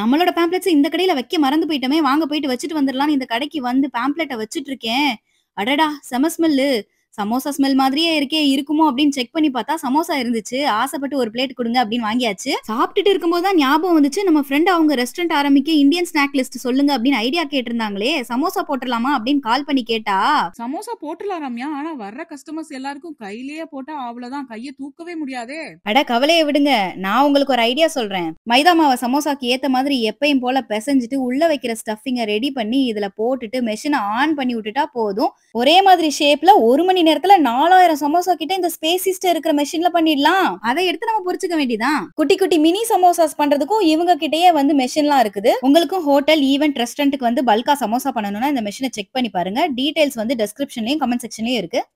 நம்மளோட பேம்ப்ளெட்ஸ் இந்த கடையில வைக்க மறந்து போயிட்டோமே வாங்க போயிட்டு வச்சுட்டு வந்துடலாம் இந்த கடைக்கு வந்து பேம்ப்ளெட்டை வச்சுட்டு இருக்கேன் அடடா செம ஸ்மெல்லு சமோசா ஸ்மெல் மாதிரியே இருக்கே இருக்குமோ அப்படின்னு செக் பண்ணி பார்த்தா சமோசா இருந்துச்சு ஆசைப்பட்டு ஒரு பிளேட் கொடுங்க அப்படின்னு வாங்கியாச்சு சாப்பிட்டுட்டு இருக்கும்போது தான் ஞாபகம் வந்துச்சு நம்ம ஃப்ரெண்ட் அவங்க ரெஸ்டாரண்ட் ஆரம்பிக்க இந்தியன் ஸ்நாக் லிஸ்ட் சொல்லுங்க அப்படின்னு ஐடியா கேட்டிருந்தாங்களே சமோசா போட்டுடலாமா அப்படின்னு கால் பண்ணி கேட்டா சமோசா போட்டுலாம் ரம்யா ஆனா வர்ற கஸ்டமர்ஸ் எல்லாருக்கும் கையிலேயே போட்டா அவ்வளவுதான் கையை தூக்கவே முடியாதே அட கவலையை விடுங்க நான் உங்களுக்கு ஒரு ஐடியா சொல்றேன் மைதா மாவை சமோசாக்கு ஏத்த மாதிரி எப்பயும் போல பெசஞ்சிட்டு உள்ள வைக்கிற ஸ்டஃபிங்க ரெடி பண்ணி இதுல போட்டுட்டு மெஷினை ஆன் பண்ணி விட்டுட்டா போதும் ஒரே மாதிரி ஷேப்ல ஒரு மணி நேரத்துல நாலாயிரம் சமோசா கிட்ட இந்த ஸ்பேசிஸ்ட் இருக்கிற மெஷின்ல பண்ணிடலாம் அதை எடுத்து நம்ம புரிச்சுக்க வேண்டியதான் குட்டி குட்டி மினி சமோசாஸ் பண்றதுக்கும் இவங்க கிட்டயே வந்து மெஷின்லாம் இருக்குது உங்களுக்கும் ஹோட்டல் ஈவென்ட் ரெஸ்டாரண்ட்டுக்கு வந்து பல்கா சமோசா பண்ணணும்னா இந்த மெஷினை செக் பண்ணி பாருங்க டீடைல்ஸ் வந்து டெஸ்கிரிப்ஷன்லயும் கமெண்ட் செக்ஷன்லயும் இருக்கு